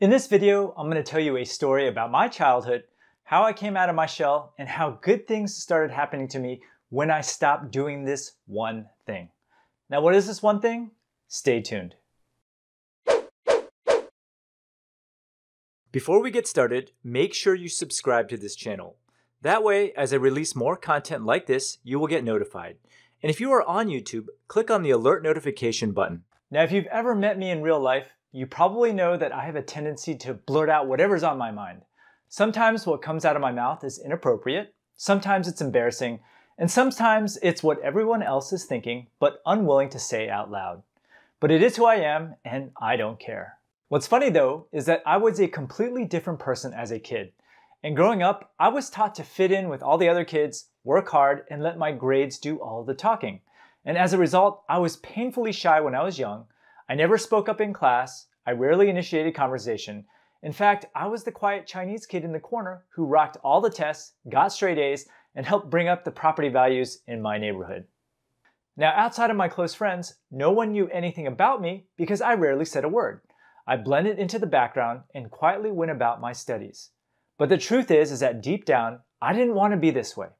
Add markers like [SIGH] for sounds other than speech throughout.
In this video, I'm going to tell you a story about my childhood, how I came out of my shell, and how good things started happening to me when I stopped doing this one thing. Now, what is this one thing? Stay tuned. Before we get started, make sure you subscribe to this channel. That way, as I release more content like this, you will get notified. And if you are on YouTube, click on the alert notification button. Now, if you've ever met me in real life, you probably know that I have a tendency to blurt out whatever's on my mind. Sometimes what comes out of my mouth is inappropriate, sometimes it's embarrassing, and sometimes it's what everyone else is thinking but unwilling to say out loud. But it is who I am, and I don't care. What's funny though is that I was a completely different person as a kid. And growing up, I was taught to fit in with all the other kids, work hard, and let my grades do all the talking. And as a result, I was painfully shy when I was young, I never spoke up in class, I rarely initiated conversation. In fact, I was the quiet Chinese kid in the corner who rocked all the tests, got straight A's, and helped bring up the property values in my neighborhood. Now, outside of my close friends, no one knew anything about me because I rarely said a word. I blended into the background and quietly went about my studies. But the truth is is that deep down, I didn't want to be this way.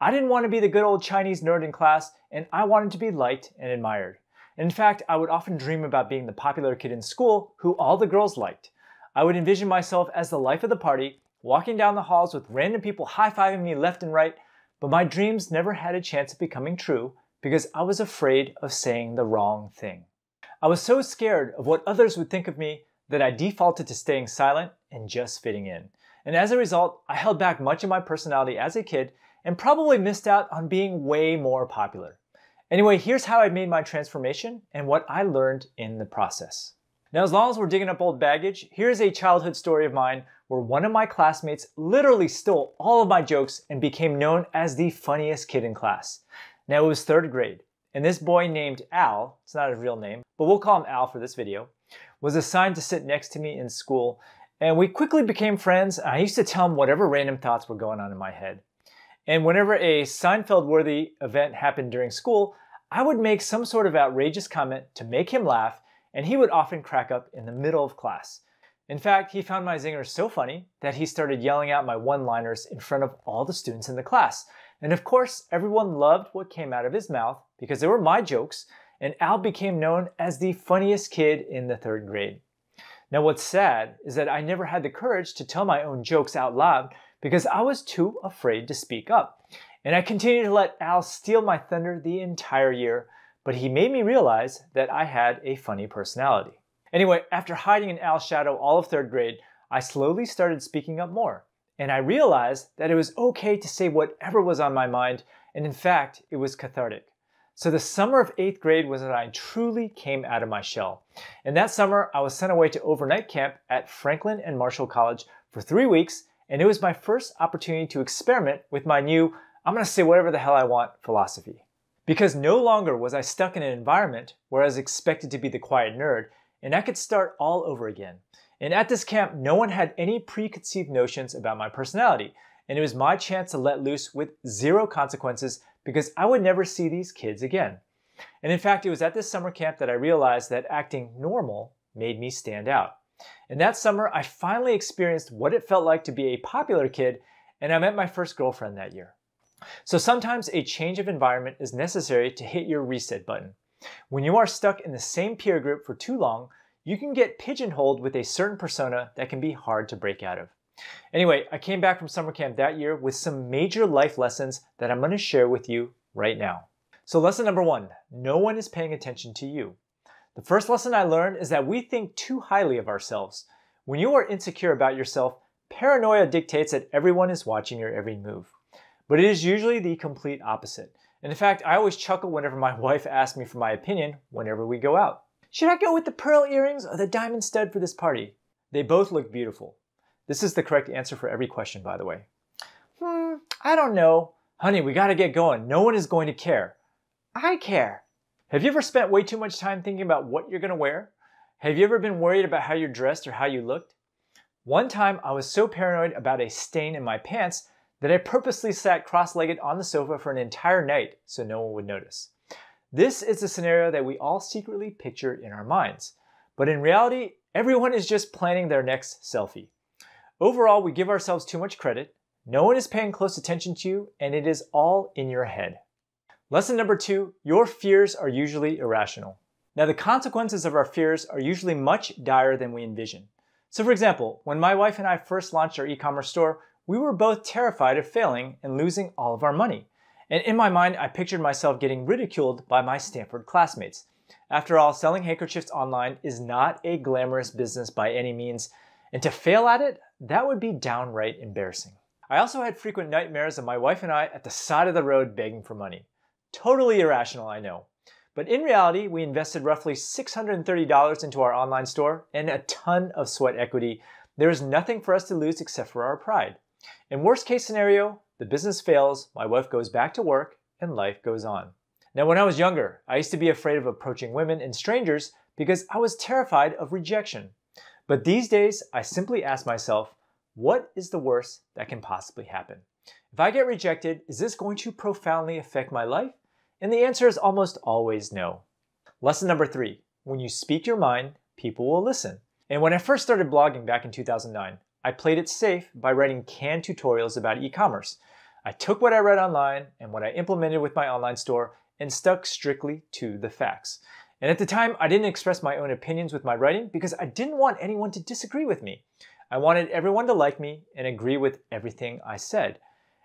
I didn't want to be the good old Chinese nerd in class, and I wanted to be liked and admired. In fact, I would often dream about being the popular kid in school who all the girls liked. I would envision myself as the life of the party, walking down the halls with random people high fiving me left and right, but my dreams never had a chance of becoming true because I was afraid of saying the wrong thing. I was so scared of what others would think of me that I defaulted to staying silent and just fitting in. And as a result, I held back much of my personality as a kid and probably missed out on being way more popular. Anyway, here's how I made my transformation and what I learned in the process. Now, as long as we're digging up old baggage, here's a childhood story of mine where one of my classmates literally stole all of my jokes and became known as the funniest kid in class. Now, it was third grade, and this boy named Al, it's not his real name, but we'll call him Al for this video, was assigned to sit next to me in school, and we quickly became friends. I used to tell him whatever random thoughts were going on in my head. And whenever a Seinfeld worthy event happened during school, I would make some sort of outrageous comment to make him laugh, and he would often crack up in the middle of class. In fact, he found my zingers so funny that he started yelling out my one liners in front of all the students in the class. And of course, everyone loved what came out of his mouth because they were my jokes, and Al became known as the funniest kid in the third grade. Now, what's sad is that I never had the courage to tell my own jokes out loud because I was too afraid to speak up. And I continued to let Al steal my thunder the entire year, but he made me realize that I had a funny personality. Anyway, after hiding in Al's shadow all of third grade, I slowly started speaking up more. And I realized that it was okay to say whatever was on my mind, and in fact, it was cathartic. So the summer of eighth grade was when I truly came out of my shell. And that summer, I was sent away to overnight camp at Franklin and Marshall College for three weeks and it was my first opportunity to experiment with my new, I'm gonna say whatever the hell I want philosophy. Because no longer was I stuck in an environment where I was expected to be the quiet nerd, and I could start all over again. And at this camp, no one had any preconceived notions about my personality, and it was my chance to let loose with zero consequences because I would never see these kids again. And in fact, it was at this summer camp that I realized that acting normal made me stand out. In that summer, I finally experienced what it felt like to be a popular kid, and I met my first girlfriend that year. So sometimes a change of environment is necessary to hit your reset button. When you are stuck in the same peer group for too long, you can get pigeonholed with a certain persona that can be hard to break out of. Anyway, I came back from summer camp that year with some major life lessons that I'm going to share with you right now. So, lesson number one no one is paying attention to you. The first lesson I learned is that we think too highly of ourselves. When you are insecure about yourself, paranoia dictates that everyone is watching your every move. But it is usually the complete opposite. And in fact, I always chuckle whenever my [LAUGHS] wife asks me for my opinion whenever we go out. Should I go with the pearl earrings or the diamond stud for this party? They both look beautiful. This is the correct answer for every question, by the way. Hmm, I don't know. Honey, we gotta get going. No one is going to care. I care. Have you ever spent way too much time thinking about what you're gonna wear? Have you ever been worried about how you're dressed or how you looked? One time I was so paranoid about a stain in my pants that I purposely sat cross legged on the sofa for an entire night so no one would notice. This is a scenario that we all secretly picture in our minds. But in reality, everyone is just planning their next selfie. Overall, we give ourselves too much credit, no one is paying close attention to you, and it is all in your head. Lesson number two, your fears are usually irrational. Now the consequences of our fears are usually much dire than we envision. So for example, when my wife and I first launched our e-commerce store, we were both terrified of failing and losing all of our money. And in my mind, I pictured myself getting ridiculed by my Stanford classmates. After all, selling handkerchiefs online is not a glamorous business by any means, and to fail at it, that would be downright embarrassing. I also had frequent nightmares of my wife and I at the side of the road begging for money. Totally irrational, I know. But in reality, we invested roughly $630 into our online store and a ton of sweat equity. There is nothing for us to lose except for our pride. In worst case scenario, the business fails, my wife goes back to work, and life goes on. Now, when I was younger, I used to be afraid of approaching women and strangers because I was terrified of rejection. But these days, I simply ask myself, what is the worst that can possibly happen? If I get rejected, is this going to profoundly affect my life? And the answer is almost always no. Lesson number three when you speak your mind, people will listen. And when I first started blogging back in 2009, I played it safe by writing canned tutorials about e commerce. I took what I read online and what I implemented with my online store and stuck strictly to the facts. And at the time, I didn't express my own opinions with my writing because I didn't want anyone to disagree with me. I wanted everyone to like me and agree with everything I said.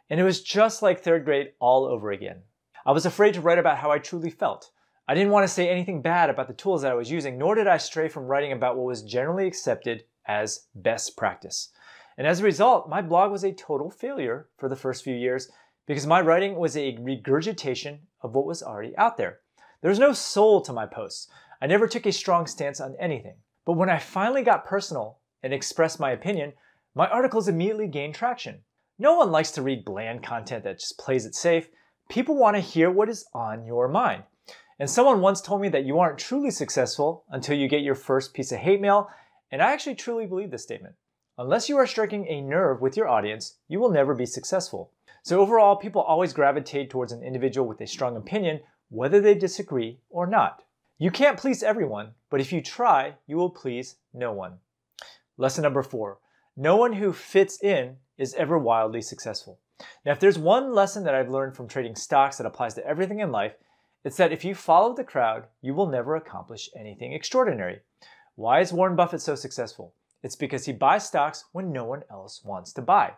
And it was just like third grade all over again. I was afraid to write about how I truly felt. I didn't want to say anything bad about the tools that I was using, nor did I stray from writing about what was generally accepted as best practice. And as a result, my blog was a total failure for the first few years because my writing was a regurgitation of what was already out there. There was no soul to my posts. I never took a strong stance on anything. But when I finally got personal and expressed my opinion, my articles immediately gained traction. No one likes to read bland content that just plays it safe, People want to hear what is on your mind. And someone once told me that you aren't truly successful until you get your first piece of hate mail, and I actually truly believe this statement. Unless you are striking a nerve with your audience, you will never be successful. So overall, people always gravitate towards an individual with a strong opinion, whether they disagree or not. You can't please everyone, but if you try, you will please no one. Lesson number four, no one who fits in is ever wildly successful. Now, if there's one lesson that I've learned from trading stocks that applies to everything in life, it's that if you follow the crowd, you will never accomplish anything extraordinary. Why is Warren Buffett so successful? It's because he buys stocks when no one else wants to buy.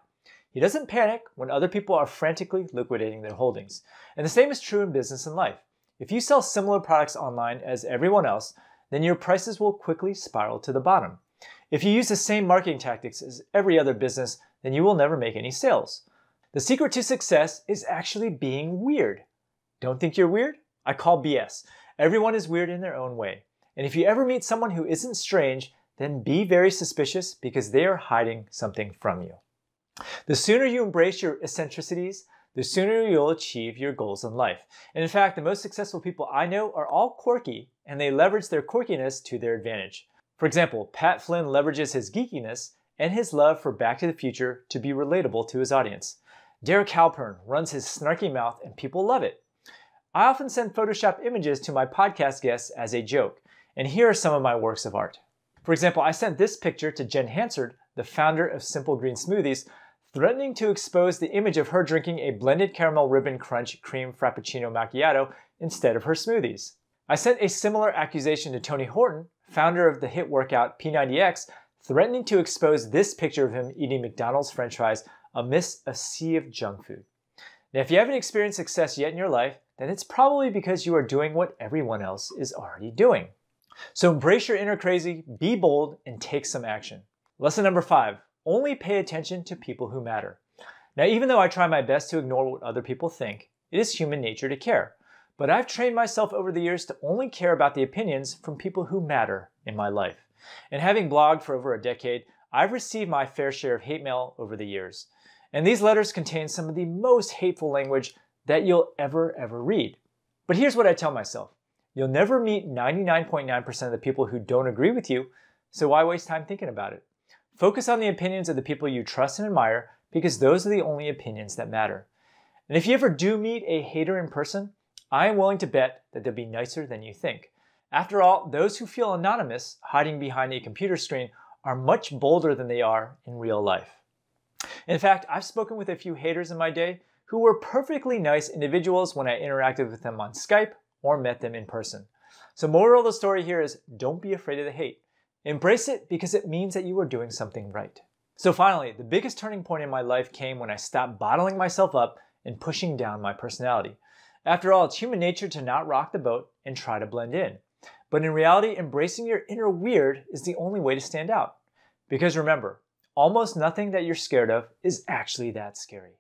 He doesn't panic when other people are frantically liquidating their holdings. And the same is true in business and life. If you sell similar products online as everyone else, then your prices will quickly spiral to the bottom. If you use the same marketing tactics as every other business, then you will never make any sales. The secret to success is actually being weird. Don't think you're weird? I call BS. Everyone is weird in their own way. And if you ever meet someone who isn't strange, then be very suspicious because they are hiding something from you. The sooner you embrace your eccentricities, the sooner you'll achieve your goals in life. And in fact, the most successful people I know are all quirky and they leverage their quirkiness to their advantage. For example, Pat Flynn leverages his geekiness and his love for Back to the Future to be relatable to his audience. Derek Halpern runs his snarky mouth and people love it. I often send Photoshop images to my podcast guests as a joke, and here are some of my works of art. For example, I sent this picture to Jen Hansard, the founder of Simple Green Smoothies, threatening to expose the image of her drinking a blended caramel ribbon crunch cream frappuccino macchiato instead of her smoothies. I sent a similar accusation to Tony Horton, founder of the hit workout P90X, threatening to expose this picture of him eating McDonald's french fries amidst a sea of junk food. Now, if you haven't experienced success yet in your life, then it's probably because you are doing what everyone else is already doing. So embrace your inner crazy, be bold, and take some action. Lesson number five only pay attention to people who matter. Now, even though I try my best to ignore what other people think, it is human nature to care. But I've trained myself over the years to only care about the opinions from people who matter in my life. And having blogged for over a decade, I've received my fair share of hate mail over the years. And these letters contain some of the most hateful language that you'll ever, ever read. But here's what I tell myself you'll never meet 99.9% percent of the people who don't agree with you, so why waste time thinking about it? Focus on the opinions of the people you trust and admire because those are the only opinions that matter. And if you ever do meet a hater in person, I am willing to bet that they'll be nicer than you think. After all, those who feel anonymous, hiding behind a computer screen, are much bolder than they are in real life. In fact, I've spoken with a few haters in my day who were perfectly nice individuals when I interacted with them on Skype or met them in person. So, moral of the story here is don't be afraid of the hate. Embrace it because it means that you are doing something right. So, finally, the biggest turning point in my life came when I stopped bottling myself up and pushing down my personality. After all, it's human nature to not rock the boat and try to blend in. But in reality, embracing your inner weird is the only way to stand out. Because remember, almost nothing that you're scared of is actually that scary.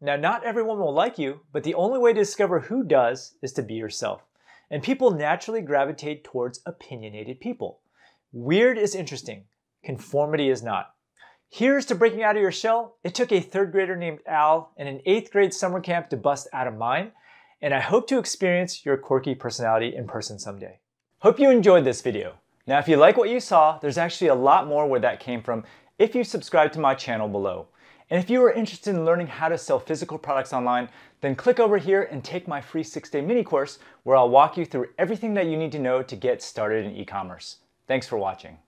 Now, not everyone will like you, but the only way to discover who does is to be yourself. And people naturally gravitate towards opinionated people. Weird is interesting, conformity is not. Here's to breaking out of your shell. It took a third grader named Al and an eighth grade summer camp to bust out of mine, and I hope to experience your quirky personality in person someday. Hope you enjoyed this video. Now, if you like what you saw, there's actually a lot more where that came from, if you subscribe to my channel below. And if you are interested in learning how to sell physical products online, then click over here and take my free six-day mini course where I'll walk you through everything that you need to know to get started in e-commerce. Thanks for watching.